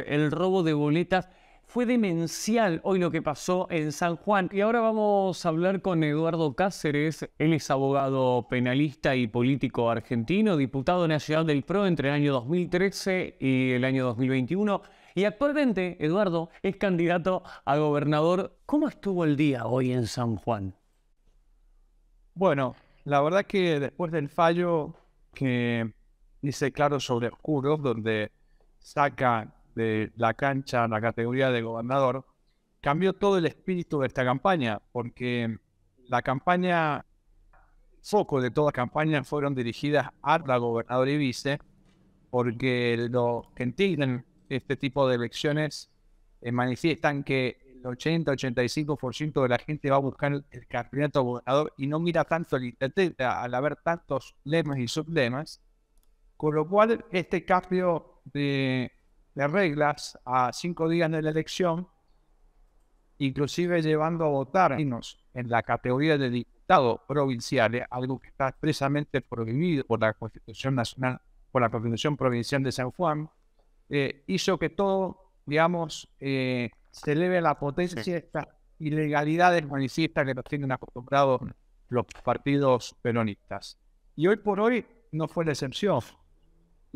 el robo de boletas. Fue demencial hoy lo que pasó en San Juan. Y ahora vamos a hablar con Eduardo Cáceres. Él es abogado penalista y político argentino, diputado nacional del PRO entre el año 2013 y el año 2021. Y actualmente, Eduardo, es candidato a gobernador. ¿Cómo estuvo el día hoy en San Juan? Bueno, la verdad que después del fallo que dice claro sobre oscuro, donde saca de la cancha, la categoría de gobernador, cambió todo el espíritu de esta campaña, porque la campaña, foco de toda campaña, fueron dirigidas a la gobernadora y vice, porque los que entienden este tipo de elecciones eh, manifiestan que el 80-85% de la gente va a buscar el campeonato gobernador y no mira tanto el al haber tantos lemas y sublemas, con lo cual este cambio de de reglas a cinco días de la elección, inclusive llevando a votar en la categoría de diputados provinciales, eh, algo que está expresamente prohibido por la Constitución Nacional, por la Provincial de San Juan, eh, hizo que todo, digamos, eh, se eleve la potencia de estas ilegalidades manifiestas que nos tienen acostumbrados los partidos peronistas. Y hoy por hoy no fue la excepción.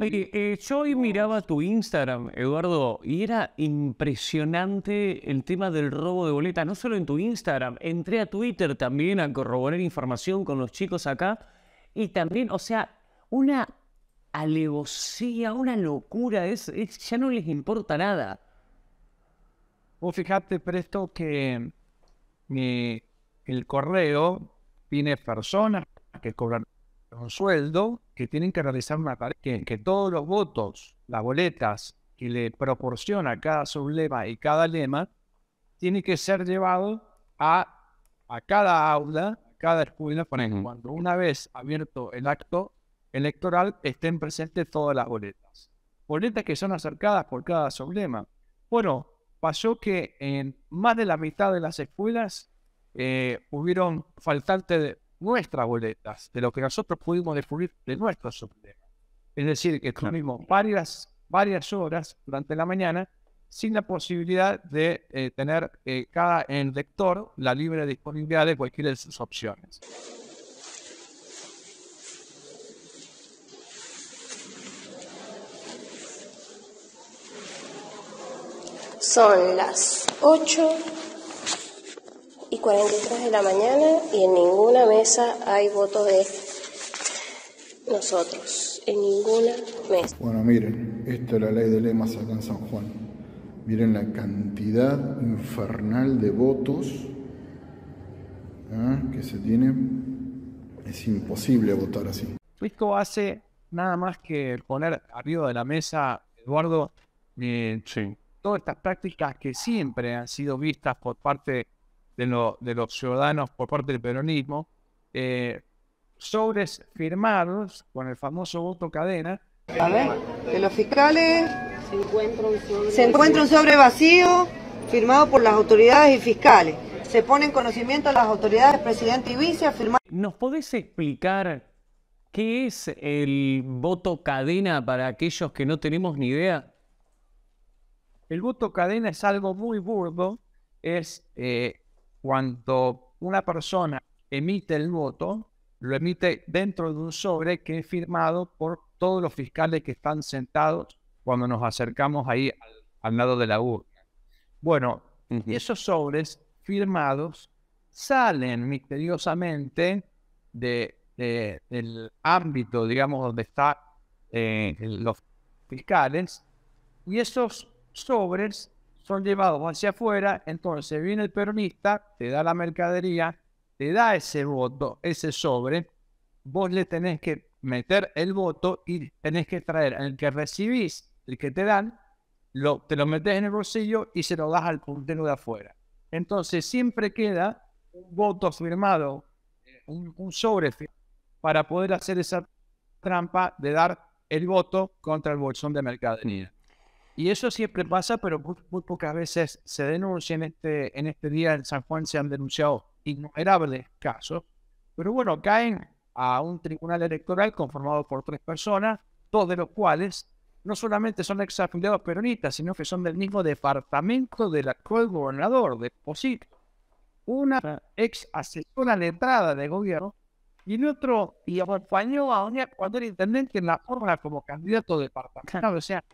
Eh, yo hoy miraba tu Instagram, Eduardo, y era impresionante el tema del robo de boleta, no solo en tu Instagram, entré a Twitter también a corroborar información con los chicos acá, y también, o sea, una alevosía, una locura, es, ya no les importa nada. Vos fijate, Presto, que mi, eh, el correo tiene personas que cobran un sueldo, que tienen que realizar una que, todos los votos, las boletas que le proporciona cada sublema y cada lema, tiene que ser llevado a, cada aula, a cada escuela, por ejemplo cuando una vez abierto el acto electoral estén presentes todas las boletas. Boletas que son acercadas por cada sublema. Bueno, pasó que en más de la mitad de las escuelas eh, hubieron faltantes de, nuestras boletas, de lo que nosotros pudimos descubrir de nuestro problemas. Es decir, que tuvimos varias, varias horas durante la mañana sin la posibilidad de eh, tener eh, cada en eh, lector la libre disponibilidad de cualquiera de sus opciones. Son las 8 y 43 de la mañana y en ninguna mesa hay votos de nosotros, en ninguna mesa. Bueno, miren, esta es la ley de lemas acá en San Juan. Miren la cantidad infernal de votos ¿ah? que se tiene. Es imposible votar así. Rico hace nada más que poner arriba de la mesa, Eduardo, eh, sí. todas estas prácticas que siempre han sido vistas por parte de de, los ciudadanos por parte del peronismo, eh, sobres firmados con el famoso voto cadena. A ver, De los fiscales se encuentra un sobre, vacío firmado por las autoridades y fiscales. Se pone en conocimiento a las autoridades, presidente y vice, firmar ¿Nos podés explicar qué es el voto cadena para aquellos que no tenemos ni idea? El voto cadena es algo muy burdo, es eh, cuando una persona emite el voto, lo emite dentro de un sobre que es firmado por todos los fiscales que están sentados cuando nos acercamos ahí al, lado de la urna. Bueno, esos sobres firmados salen misteriosamente de, del ámbito, digamos, donde están eh, los fiscales, y esos sobres son llevados hacia afuera, entonces viene el peronista, te da la mercadería, te da ese voto, ese sobre, vos le tenés que meter el voto y tenés que traer el que recibís, el que te dan, lo, te lo metes en el bolsillo y se lo das al puntero de afuera. Entonces siempre queda un voto firmado, eh, un sobre para poder hacer esa trampa de dar el voto contra el bolsón de mercadería. Y eso siempre pasa, pero muy, pocas veces se denuncia en este, en este día en San Juan, se han denunciado innumerables casos. Pero bueno, caen a un tribunal electoral conformado por tres personas, dos de los cuales no solamente son exafiliados peronistas, sino que son del mismo departamento del actual gobernador de Posit. Una ah. ex asesora letrada de gobierno y el otro y acompañó a Doña cuando era intendente en la forma como candidato ah. departamental. O sea,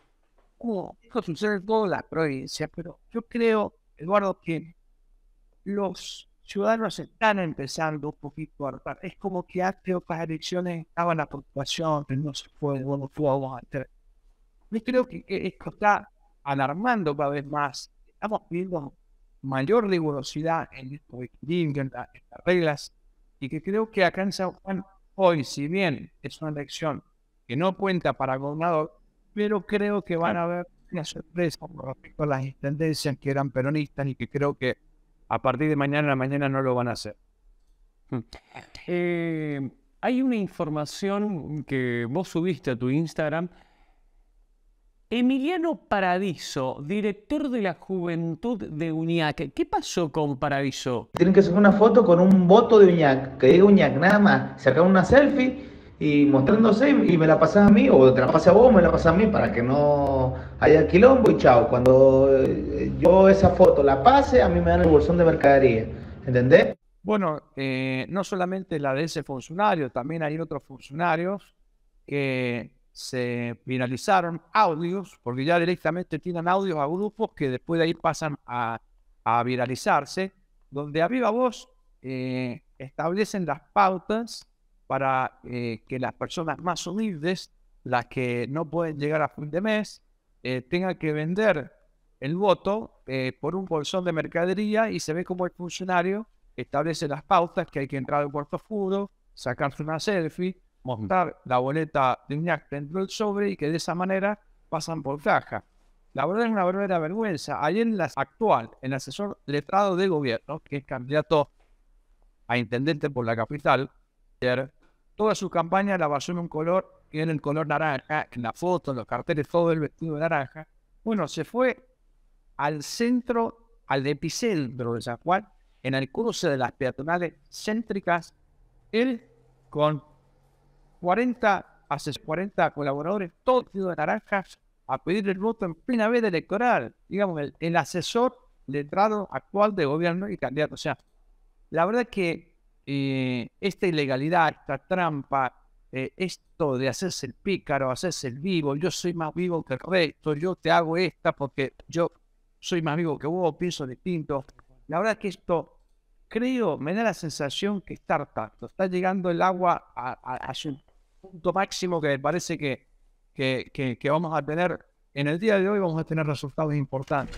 esto sucede en toda la provincia, pero yo creo, Eduardo, que los ciudadanos están empezando un poquito a rotar. Es como que hace otras elecciones estaban la preocupación, no se fue no podemos Yo creo que esto está alarmando cada vez más. Estamos viendo mayor rigurosidad en esto las reglas, y que creo que alcanza hoy, si bien es una elección que no cuenta para gobernador, pero creo que van a haber una sorpresa con las intendencias que eran peronistas y que creo que a partir de mañana en la mañana no lo van a hacer. Hmm. Eh, hay una información que vos subiste a tu Instagram. Emiliano Paradiso, director de la juventud de UNIAC. ¿Qué pasó con Paradiso? Tienen que hacer una foto con un voto de Uñac, que diga Uñac nada más. Sacar una selfie y mostrándose y me la pasás a mí, o te la pasé a vos, me la pasás a mí, para que no haya quilombo y chao. Cuando eh, yo esa foto la pase, a mí me dan el bolsón de mercadería. ¿Entendés? Bueno, eh, no solamente la de ese funcionario, también hay otros funcionarios que se viralizaron audios, porque ya directamente tienen audios a grupos que después de ahí pasan a, viralizarse, donde a viva voz eh, establecen las pautas para eh, que las personas más humildes, las que no pueden llegar a fin de mes, eh, tengan que vender el voto eh, por un bolsón de mercadería y se ve como el funcionario establece las pautas que hay que entrar al puerto oscuro, sacarse una selfie, mostrar la boleta de un acto dentro del sobre y que de esa manera pasan por caja. La verdad es una verdadera vergüenza. en la actual, el asesor letrado de gobierno, que es candidato a intendente por la capital, toda su campaña la basó en un color en el color naranja, en la foto, en los carteles, todo el vestido de naranja. Bueno, se fue al centro, al epicentro de San Juan, en el cruce de las peatonales céntricas, él con 40, hace 40 colaboradores, todos de naranja a pedir el voto en plena vez electoral, digamos, el, el asesor letrado actual de gobierno y candidato. O sea, la verdad que eh, esta ilegalidad, esta trampa, eh, esto de hacerse el pícaro, hacerse el vivo, yo soy más vivo que el resto, yo te hago esta porque yo soy más vivo que vos, pienso distinto. La verdad es que esto, creo, me da la sensación que está hartando, está llegando el agua a, un punto máximo que parece que vamos a tener en el día de hoy, vamos a tener resultados importantes.